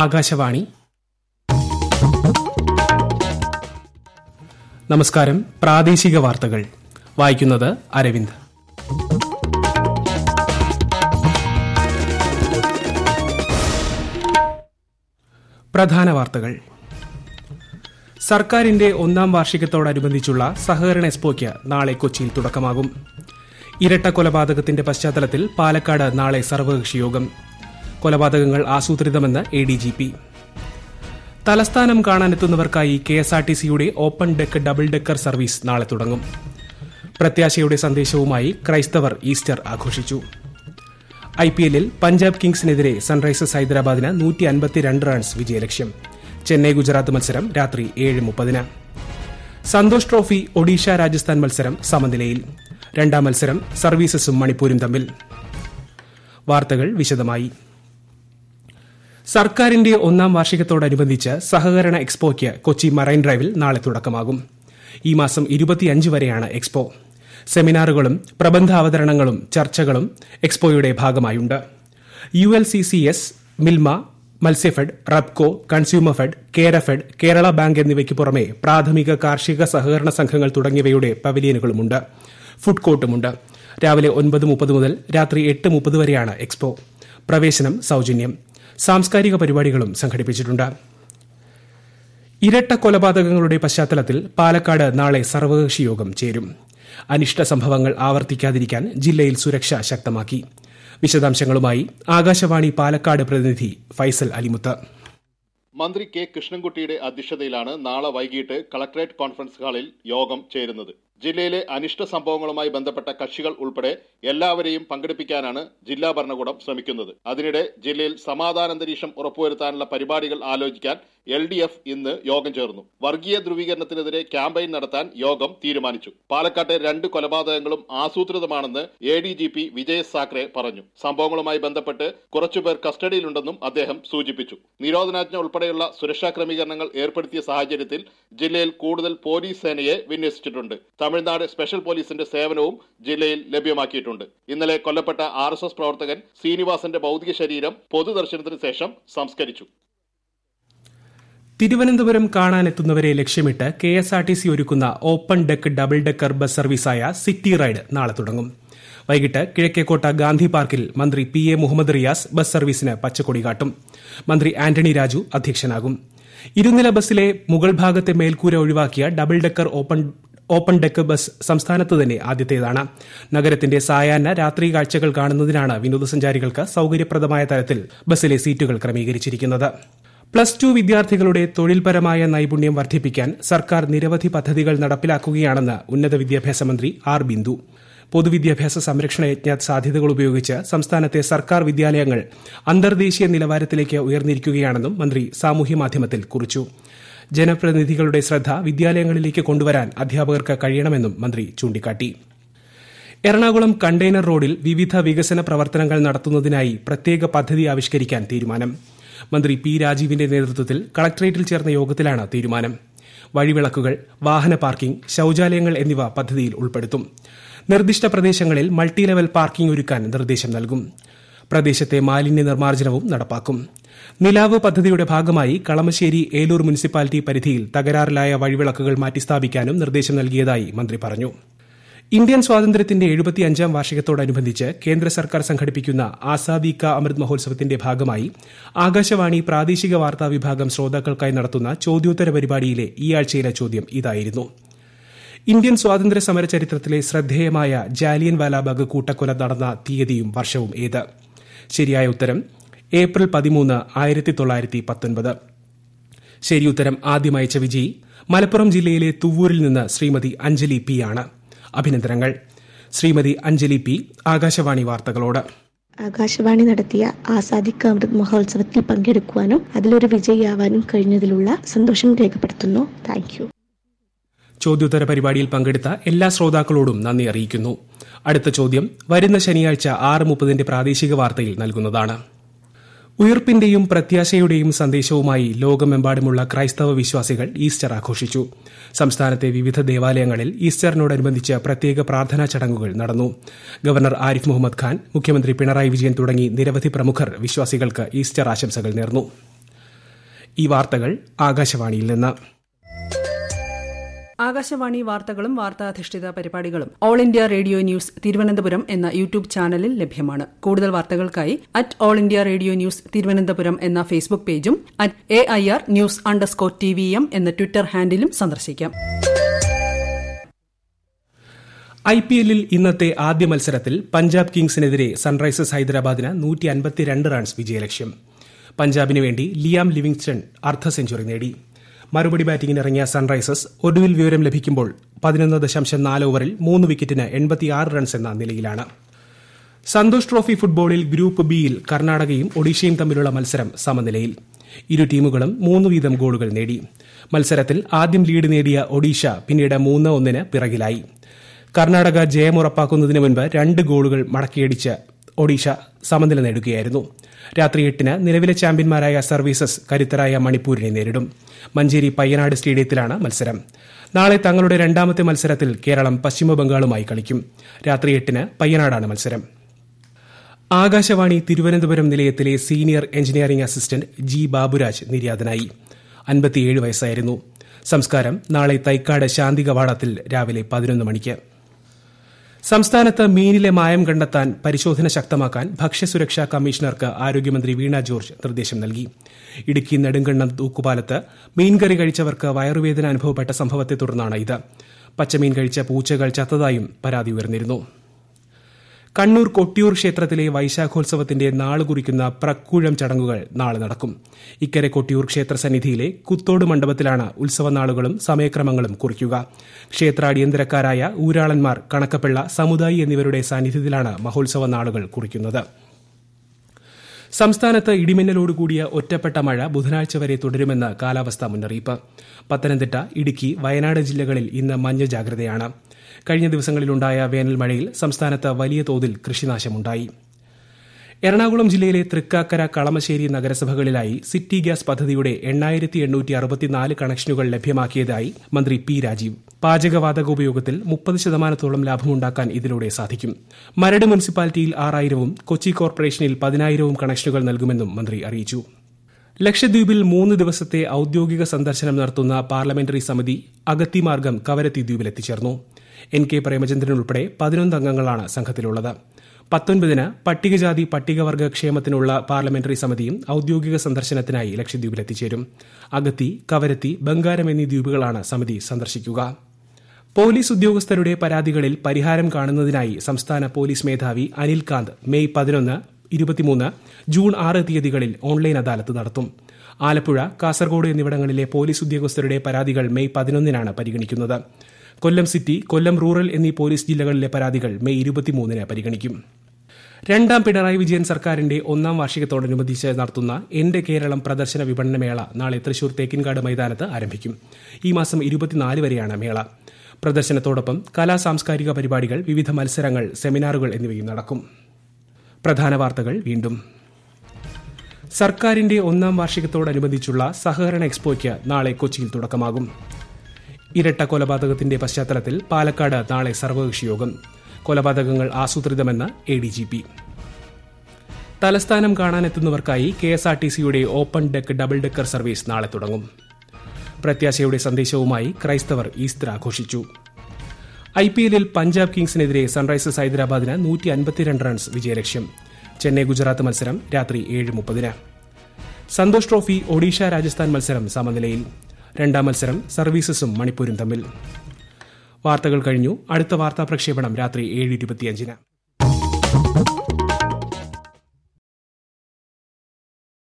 ആകാശവാണി നമസ്കാരം പ്രാദേശിക വാർത്തകൾ വായിക്കുന്നത് അരവിന്ദ് പ്രധാന വാർത്തകൾ സർക്കാരിന്റെ ഒന്നാം വാർഷികത്തോടനുബന്ധിച്ചുള്ള സഹകരണ എക്സ്പോയ്ക്ക് നാളെ കൊച്ചിയിൽ തുടക്കമാകും ഇരട്ട കൊലപാതകത്തിന്റെ പശ്ചാത്തലത്തിൽ പാലക്കാട് നാളെ സർവകക്ഷി യോഗം കൊലപാതകങ്ങൾ ആസൂത്രിതമെന്ന് എ ഡി ജി പി തലസ്ഥാനം കാണാനെത്തുന്നവർക്കായി കെ എസ് ആർ ടി സിയുടെ open deck double decker service നാളെ തുടങ്ങും പ്രത്യാശയുടെ സന്ദേശവുമായി ക്രൈസ്തവർ ഈസ്റ്റർ ആഘോഷിച്ചു ഐ പി എല്ലിൽ പഞ്ചാബ് കിങ്സിനെതിരെ സൺറൈസേഴ്സ് ഹൈദരാബാദിന് നൂറ്റി റൺസ് വിജയലക്ഷ്യം ചെന്നൈ ഗുജറാത്ത് മത്സരം രാത്രി ഏഴ് മുപ്പതിന് സന്തോഷ് ട്രോഫി ഒഡീഷ രാജസ്ഥാൻ മത്സരം സമനിലയിൽ രണ്ടാം മത്സരം സർവീസസും മണിപ്പൂരും തമ്മിൽ വാർത്തകൾ വിശദമായി സർക്കാരിന്റെ ഒന്നാം വാർഷികത്തോടനുബന്ധിച്ച് സഹകരണ എക്സ്പോയ്ക്ക് കൊച്ചി മറൈൻ ഡ്രൈവിൽ നാളെ തുടക്കമാകും ഈ മാസം ഇരുപത്തിയഞ്ച് വരെയാണ് എക്സ്പോ സെമിനാറുകളും പ്രബന്ധാവതരണങ്ങളും ചർച്ചകളും എക്സ്പോയുടെ ഭാഗമായുണ്ട് U L C C S Milma Matsyafed Rubco consumer fed Kerafed Kerala bank എന്നിവയ്ക്ക് പുറമെ പ്രാഥമിക കാർഷിക സഹകരണ സംഘങ്ങൾ തുടങ്ങിയവയുടെ പവലിയനുകളുമുണ്ട് ഫുഡ് കോർട്ടുമുണ്ട് രാവിലെ ഒൻപത് മുപ്പത് മുതൽ രാത്രി എട്ട് മുപ്പത് വരെയാണ് എക്സ്പോ പ്രവേശനം സൌജന്യം സാംസ്കാരിക പരിപാടികളും സംഘടിപ്പിച്ചിട്ടുണ്ട് ഇരട്ട കൊലപാതകങ്ങളുടെ പശ്ചാത്തലത്തിൽ പാലക്കാട് നാളെ സർവകക്ഷി യോഗം ചേരും അനിഷ്ട സംഭവങ്ങൾ ആവർത്തിക്കാതിരിക്കാൻ ജില്ലയിൽ സുരക്ഷ ശക്തമാക്കി വിശദാംശങ്ങളുമായി ആകാശവാണി പാലക്കാട് പ്രതിനിധി ഫൈസൽ അലിമുത്ത് മന്ത്രി കെ കൃഷ്ണൻകുട്ടിയുടെ അധ്യക്ഷതയിലാണ് നാളെ വൈകിട്ട് കളക്ടറേറ്റ് കോൺഫറൻസ് ഹാളിൽ യോഗം ചേരുന്നത് ജില്ലയിലെ അനിഷ്ട സംഭവങ്ങളുമായി ബന്ധപ്പെട്ട കക്ഷികൾ ഉൾപ്പെടെ എല്ലാവരെയും പങ്കെടുപ്പിക്കാനാണ് ജില്ലാ ഭരണകൂടം ശ്രമിക്കുന്നത് അതിനിടെ ജില്ലയിൽ സമാധാനാന്തരീക്ഷം ഉറപ്പുവരുത്താനുള്ള പരിപാടികൾ ആലോചിക്കാൻ എൽ ഡി എഫ് ഇന്ന് യോഗം ചേർന്നു വർഗീയ ധ്രുവീകരണത്തിനെതിരെ ക്യാമ്പയിൻ നടത്താൻ യോഗം തീരുമാനിച്ചു പാലക്കാട്ടെ രണ്ട് കൊലപാതകങ്ങളും ആസൂത്രിതമാണെന്ന് A D G P Vijay Sakhare പറഞ്ഞു സംഭവങ്ങളുമായി ബന്ധപ്പെട്ട് കുറച്ചുപേർ കസ്റ്റഡിയിലുണ്ടെന്നും അദ്ദേഹം സൂചിപ്പിച്ചു നിരോധനാജ്ഞ ഉൾപ്പെടെയുള്ള സുരക്ഷാ ക്രമീകരണങ്ങൾ ഏർപ്പെടുത്തിയ സാഹചര്യത്തിൽ ജില്ലയിൽ കൂടുതൽ പോലീസ് സേനയെ വിന്യസിച്ചിട്ടുണ്ട് തമിഴ്നാട് സ്പെഷ്യൽ പോലീസിന്റെ സേവനവും ജില്ലയിൽ ലഭ്യമാക്കിയിട്ടുണ്ട് ഇന്നലെ കൊല്ലപ്പെട്ട ആർ എസ് എസ് പ്രവർത്തകൻ ശ്രീനിവാസന്റെ ഭൗതിക ശരീരം പൊതുദർശനത്തിന് ശേഷം സംസ്കരിച്ചു തിരുവനന്തപുരം കാണാനെത്തുന്നവരെ ലക്ഷ്യമിട്ട് K S R T C ഒരുക്കുന്ന open deck double decker bus സർവീസായ സിറ്റി റൈഡ് നാളെ തുടങ്ങും വൈകിട്ട് കിഴക്കേക്കോട്ട ഗാന്ധി പാർക്കിൽ മന്ത്രി P A Muhammad Riyas bus സർവീസിന് പച്ചക്കൊടി കാട്ടും മന്ത്രി ആന്റണി രാജു അധ്യക്ഷനാകും ഇരുനില ബസ്സിലെ മുകൾ ഭാഗത്തെ മേൽക്കൂര ഒഴിവാക്കിയ double decker open open deck bus സംസ്ഥാനത്ത് തന്നെ ആദ്യത്തേതാണ് നഗരത്തിന്റെ സായാഹ്ന രാത്രി കാഴ്ചകൾ കാണുന്നതിനാണ് വിനോദസഞ്ചാരികൾക്ക് സൌകര്യപ്രദമായ തരത്തിൽ ബസ്സിലെ സീറ്റുകൾ ക്രമീകരിച്ചിരിക്കുന്നത് പ്ലസ് ടു വിദ്യാർത്ഥികളുടെ തൊഴിൽപരമായ നൈപുണ്യം വർദ്ധിപ്പിക്കാൻ സർക്കാർ നിരവധി പദ്ധതികൾ നടപ്പിലാക്കുകയാണെന്ന് ഉന്നത വിദ്യാഭ്യാസ മന്ത്രി ആർ ബിന്ദു പൊതുവിദ്യാഭ്യാസ സംരക്ഷണ യജ്ഞ സാധ്യതകൾ ഉപയോഗിച്ച് സംസ്ഥാനത്തെ സർക്കാർ വിദ്യാലയങ്ങൾ അന്തർദേശീയ നിലവാരത്തിലേക്ക് ഉയർന്നിരിക്കുകയാണെന്നും മന്ത്രി സാമൂഹ്യ മാധ്യമത്തിൽ കുറിച്ചു ജനപ്രതിനിധികളുടെ ശ്രദ്ധ വിദ്യാലയങ്ങളിലേക്ക് കൊണ്ടുവരാൻ അധ്യാപകർക്ക് കഴിയണമെന്നും മന്ത്രി ചൂണ്ടിക്കാട്ടി എറണാകുളം കണ്ടെയ്നർ റോഡിൽ വിവിധ വികസന പ്രവർത്തനങ്ങൾ നടത്തുന്നതിനായി പ്രത്യേക പദ്ധതി ആവിഷ്കരിക്കാൻ തീരുമാനം മന്ത്രി പി രാജീവിന്റെ നേതൃത്വത്തിൽ കളക്ടറേറ്റിൽ ചേർന്ന യോഗത്തിലാണ് തീരുമാനം വഴിവിളക്കുകൾ വാഹന പാർക്കിംഗ് ശൌചാലയങ്ങൾ എന്നിവ പദ്ധതിയിൽ ഉൾപ്പെടുത്തും നിർദ്ദിഷ്ട പ്രദേശങ്ങളിൽ മൾട്ടി ലെവൽ പാർക്കിംഗ് ഒരുക്കാൻ നിർദ്ദേശം നൽകും പ്രദേശത്തെ മാലിന്യ നിർമ്മാർജ്ജനവും നടപ്പാക്കും നിലാവ് പദ്ധതിയുടെ ഭാഗമായി കളമശ്ശേരി ഏലൂർ മുനിസിപ്പാലിറ്റി പരിധിയിൽ തകരാറിലായ വഴിവിളക്കുകൾ മാറ്റിസ്ഥാപിക്കാനും നിർദ്ദേശം നൽകിയതായി മന്ത്രി പറഞ്ഞു ഇന്ത്യൻ സ്വാതന്ത്ര്യത്തിന്റെ എഴുപത്തിയഞ്ചാം വാർഷികത്തോടനുബന്ധിച്ച് കേന്ദ്ര സർക്കാർ സംഘടിപ്പിക്കുന്ന ആസാദി കാ അമൃത് മഹോത്സവത്തിന്റെ ഭാഗമായി ആകാശവാണി പ്രാദേശിക വാർത്താ വിഭാഗം ശ്രോതാക്കൾക്കായി നടത്തുന്ന ചോദ്യോത്തര പരിപാടിയിലെ ഈ ആഴ്ചയിലെ ചോദ്യം ഇതായിരുന്നു ഇന്ത്യൻ സ്വാതന്ത്ര്യ സമര ചരിത്രത്തിലെ ശ്രദ്ധേയമായ ജാലിയൻ വാലാബാഗ് കൂട്ടക്കൊല നടന്ന തീയതിയും വർഷവും ഏത് ശരിയായ ഉത്തരം ഏപ്രിൽ പതിമൂന്ന് ആയിരത്തി തൊള്ളായിരത്തി പത്തൊൻപത് ശരിയുത്തരം ആദ്യമയച്ച വിജി മലപ്പുറം ജില്ലയിലെ തുവൂരിൽ നിന്ന് ശ്രീമതി അഞ്ജലി പി ആണ് അഭിനന്ദനങ്ങൾ ശ്രീമതി അഞ്ജലി പി ആകാശവാണി വാർത്തകളോട് ആകാശവാണി നടത്തിയ ആസാദിക്ക് അമൃത് മഹോത്സവത്തിൽ പങ്കെടുക്കുവാനും അതിലൊരു വിജയിയാവാനും കഴിഞ്ഞതിലുള്ള സന്തോഷം രേഖപ്പെടുത്തുന്നു താങ്ക് യു ചോദ്യോത്തര പരിപാടിയിൽ പങ്കെടുത്ത എല്ലാ ശ്രോതാക്കളോടും നന്ദി അറിയിക്കുന്നു അടുത്ത ചോദ്യം വരുന്ന ശനിയാഴ്ച ആറ് മുപ്പതിന്റെ പ്രാദേശിക വാർത്തയിൽ നൽകുന്നതാണ് ഉയർപ്പിന്റെയും പ്രത്യാശയുടെയും സന്ദേശവുമായി ലോകമെമ്പാടുമുള്ള ക്രൈസ്തവ വിശ്വാസികൾ ഈസ്റ്റർ ആഘോഷിച്ചു സംസ്ഥാനത്തെ വിവിധ ദേവാലയങ്ങളിൽ ഈസ്റ്ററിനോടനുബന്ധിച്ച് പ്രത്യേക പ്രാർത്ഥനാ ചടങ്ങുകൾ നടന്നു ഗവർണർ ആരിഫ് മുഹമ്മദ് ഖാൻ മുഖ്യമന്ത്രി പിണറായി വിജയൻ തുടങ്ങി നിരവധി പ്രമുഖർ വിശ്വാസികൾക്ക് ഈസ്റ്റർ ആശംസകൾ നേർന്നു ഈ വാർത്തകൾ ആകാശവാണിയിൽ നിന്ന് ആകാശവാണി വാർത്തകളും വാർത്താധിഷ്ഠിത പരിപാടികളും all India radio news Thiruvananthapuram എന്ന യൂട്യൂബ് ചാനലിൽ ലഭ്യമാണ് കൂടുതൽ വാർത്തകൾക്കായി at all India radio news Thiruvananthapuram എന്ന ഫേസ്ബുക്ക് പേജും at A I R news underscore T V M എന്ന ട്വിറ്റർ ഹാൻഡിലും സന്ദർശിക്കാം ഐ പി എല്ലിൽ ഇന്നത്തെ ആദ്യ മത്സരത്തിൽ പഞ്ചാബ് കിങ്സിനെതിരെ സൺറൈസേഴ്സ് ഹൈദരാബാദിന് നൂറ്റി അൻപത്തിരണ്ട് റൺസ് വിജയലക്ഷ്യം പഞ്ചാബിന് വേണ്ടി ലിയാം ലിവിങ്സ്റ്റൺ അർദ്ധ സെഞ്ചുറി നേടി മറുപടി ബാറ്റിംഗിന് ഇറങ്ങിയ സൺറൈസേഴ്സ് ഒടുവിൽ വിവരം ലഭിക്കുമ്പോൾ പതിനൊന്ന് ദശാംശം നാല് ഓവറിൽ മൂന്ന് വിക്കറ്റിന് എൺപത്തിയാറ് റൺസ് എന്ന നിലയിലാണ് സന്തോഷ് ട്രോഫി ഫുട്ബോളിൽ ഗ്രൂപ്പ് ബിയിൽ കർണാടകയും ഒഡീഷയും തമ്മിലുള്ള മത്സരം സമനിലയിൽ ഇരു ടീമുകളും മൂന്ന് വീതം ഗോളുകൾ നേടി മത്സരത്തിൽ ആദ്യം ലീഡ് നേടിയ ഒഡീഷ പിന്നീട് മൂന്ന് ഒന്നിന് പിറകിലായി കർണാടക ജയമുറപ്പാക്കുന്നതിന് മുൻപ് രണ്ട് ഗോളുകൾ മടക്കിയടിച്ച് ഒഡീഷ സമനില നേടുകയായിരുന്നു രാത്രി എട്ടിന് നിലവിലെ ചാമ്പ്യന്മാരായ സർവീസസ് കരുത്തരായ മണിപ്പൂരിനെ നേരിടും മഞ്ചേരി പയ്യനാട് സ്റ്റേഡിയത്തിലാണ് മത്സരം നാളെ തങ്ങളുടെ രണ്ടാമത്തെ മത്സരത്തിൽ കേരളം പശ്ചിമബംഗാളുമായി കളിക്കും രാത്രി എട്ടിന് പയ്യനാടാണ് മത്സരം ആകാശവാണി തിരുവനന്തപുരം നിലയത്തിലെ senior engineering assistant G Baburaj നിര്യാതനായി അൻപത്തിയേഴ് വയസ്സായിരുന്നു സംസ്കാരം നാളെ തൈക്കാട് ശാന്തി രാവിലെ പതിനൊന്ന് മണിക്ക് സംസ്ഥാനത്ത് മീനിലെ മായം കണ്ടെത്താൻ പരിശോധന ശക്തമാക്കാൻ ഭക്ഷ്യസുരക്ഷാ കമ്മീഷണർക്ക് ആരോഗ്യമന്ത്രി വീണ ജോർജ് നിർദ്ദേശം നൽകി ഇടുക്കി നെടുങ്കണ്ണം തൂക്കുപാലത്ത് മീൻകറി കഴിച്ചവർക്ക് വയറുവേദന അനുഭവപ്പെട്ട സംഭവത്തെ തുടർന്നാണ് ഇത് പച്ചമീൻ കഴിച്ച പൂച്ചകൾ ചത്തതായും പരാതി ഉയർന്നിരുന്നു കണ്ണൂർ കൊട്ടിയൂർ ക്ഷേത്രത്തിലെ വൈശാഖോത്സവത്തിന്റെ നാളു കുറിക്കുന്ന പ്രക്കൂഴം ചടങ്ങുകൾ നാളെ നടക്കും ഇക്കരെ കൊട്ടിയൂർ ക്ഷേത്ര സന്നിധിയിലെ കുത്തോട് മണ്ഡപത്തിലാണ് ഉത്സവനാളുകളും സമയക്രമങ്ങളും കുറിക്കുക ക്ഷേത്രാടിയന്തരക്കാരായ ഊരാളന്മാർ കണക്കപ്പിള്ള സമുദായി എന്നിവരുടെ സാന്നിധ്യത്തിലാണ് മഹോത്സവ നാളുകൾ കുറിക്കുന്നത് സംസ്ഥാനത്ത് ഇടിമിന്നലോടുകൂടിയ ഒറ്റപ്പെട്ട മഴ ബുധനാഴ്ച വരെ തുടരുമെന്ന് കാലാവസ്ഥാ മുന്നറിയിപ്പ് പത്തനംതിട്ട ഇടുക്കി വയനാട് ജില്ലകളിൽ ഇന്ന് മഞ്ഞ ജാഗ്രതയാണ് കഴിഞ്ഞ ദിവസങ്ങളിലുണ്ടായ വേനൽ മഴയിൽ സംസ്ഥാനത്ത് വലിയ തോതിൽ കൃഷിനാശമുണ്ടായി എറണാകുളം ജില്ലയിലെ തൃക്കാക്കര കളമശ്ശേരി നഗരസഭകളിലായി സിറ്റി ഗ്യാസ് പദ്ധതിയുടെ എണ്ണായിരത്തി എണ്ണൂറ്റി അറുപത്തിനാല് കണക്ഷനുകൾ ലഭ്യമാക്കിയതായി മന്ത്രി പി രാജീവ് പാചകവാതക ഉപയോഗത്തിൽ മുപ്പത് ശതമാനത്തോളം ലാഭമുണ്ടാക്കാൻ ഇതിലൂടെ സാധിക്കും മരട് മുനിസിപ്പാലിറ്റിയിൽ ആറായിരവും കൊച്ചി കോർപ്പറേഷനിൽ പതിനായിരവും കണക്ഷനുകൾ നൽകുമെന്നും മന്ത്രി അറിയിച്ചു ലക്ഷദ്വീപിൽ മൂന്ന് ദിവസത്തെ ഔദ്യോഗിക സന്ദർശനം നടത്തുന്ന പാർലമെന്ററി സമിതി അഗത്തിമാർഗം കവരത്തി ദ്വീപിലെത്തിച്ചേർന്നു എൻ കെ പ്രേമചന്ദ്രൻ ഉൾപ്പെടെ പതിനൊന്നംഗങ്ങളാണ് അംഗങ്ങളാണ് സംഘത്തിലുള്ളത് പത്തൊൻപതിന് പട്ടികജാതി പട്ടികവർഗ ക്ഷേമത്തിനുള്ള പാർലമെന്ററി സമിതിയും ഔദ്യോഗിക സന്ദർശനത്തിനായി ലക്ഷദ്വീപിലെത്തിച്ചേരും അഗത്തി കവരത്തി ബംഗാരം എന്നീ ദ്വീപുകളാണ് സമിതി സന്ദർശിക്കുക പോലീസ് ഉദ്യോഗസ്ഥരുടെ പരാതികളിൽ പരിഹാരം കാണുന്നതിനായി സംസ്ഥാന പോലീസ് മേധാവി അനിൽകാന്ത് മെയ് പതിനൊന്ന് ഇരുപത്തിമൂന്ന് ജൂൺ ആറ് തീയതികളിൽ ഓൺലൈൻ അദാലത്ത് നടത്തും ആലപ്പുഴ കാസർഗോഡ് എന്നിവിടങ്ങളിലെ പോലീസ് ഉദ്യോഗസ്ഥരുടെ പരാതികൾ മെയ് പതിനൊന്നിനാണ് പരിഗണിക്കുന്നത് കൊല്ലം സിറ്റി കൊല്ലം റൂറൽ എന്നീ പോലീസ് ജില്ലകളിലെ പരാതികൾ മെയ് ഇരുപത്തിമൂന്നിന് പരിഗണിക്കും രണ്ടാം പിണറായി വിജയൻ സർക്കാരിന്റെ ഒന്നാം വാർഷികത്തോടനുബന്ധിച്ച് നടത്തുന്ന എന്റെ കേരളം പ്രദർശന വിപണന മേള നാളെ തൃശൂർ തേക്കിൻകാട് മൈതാനത്ത് ആരംഭിക്കും ഈ മാസം ഇരുപത്തിനാല് വരെയാണ് മേള പ്രദർശനത്തോടൊപ്പം കലാ സാംസ്കാരിക പരിപാടികൾ വിവിധ മത്സരങ്ങൾ സെമിനാറുകൾ എന്നിവയും നടക്കും പ്രധാന വാർത്തകൾ വീണ്ടും സർക്കാരിന്റെ ഒന്നാം വാർഷികത്തോടനുബന്ധിച്ചുള്ള സഹകരണ എക്സ്പോയ്ക്ക് നാളെ കൊച്ചിയിൽ തുടക്കമാകും ഇരട്ട കൊലപാതകത്തിന്റെ പശ്ചാത്തലത്തിൽ പാലക്കാട് നാളെ സർവകക്ഷിയോഗം കൊലപാതകങ്ങൾ ആസൂത്രിതമെന്ന് എ ഡി ജി പി തലസ്ഥാനം കാണാനെത്തുന്നവർക്കായി കെ എസ് ആർ ടി സിയുടെ open deck double decker service നാളെ തുടങ്ങും പ്രത്യാശയുടെ സന്ദേശവുമായി ക്രൈസ്തവർ ഈസ്റ്റർ ആഘോഷിച്ചു ഐ പി എല്ലിൽ പഞ്ചാബ് കിങ്സിനെതിരെ സൺറൈസേഴ്സ് ഹൈദരാബാദിന് റൺസ് വിജയലക്ഷ്യം ചെന്നൈ ഗുജറാത്ത് മത്സരം രാത്രി ഏഴ് മുപ്പതിന് സന്തോഷ് ട്രോഫി ഒഡീഷ രാജസ്ഥാൻ മത്സരം സമനിലയിൽ രണ്ടാം മത്സരം സർവീസസും മണിപ്പൂരും തമ്മിൽ വാർത്തകൾ കഴിഞ്ഞു അടുത്ത വാർത്താ പ്രക്ഷേപണം രാത്രി ഏഴ് ഇരുപത്തിയഞ്ചിന്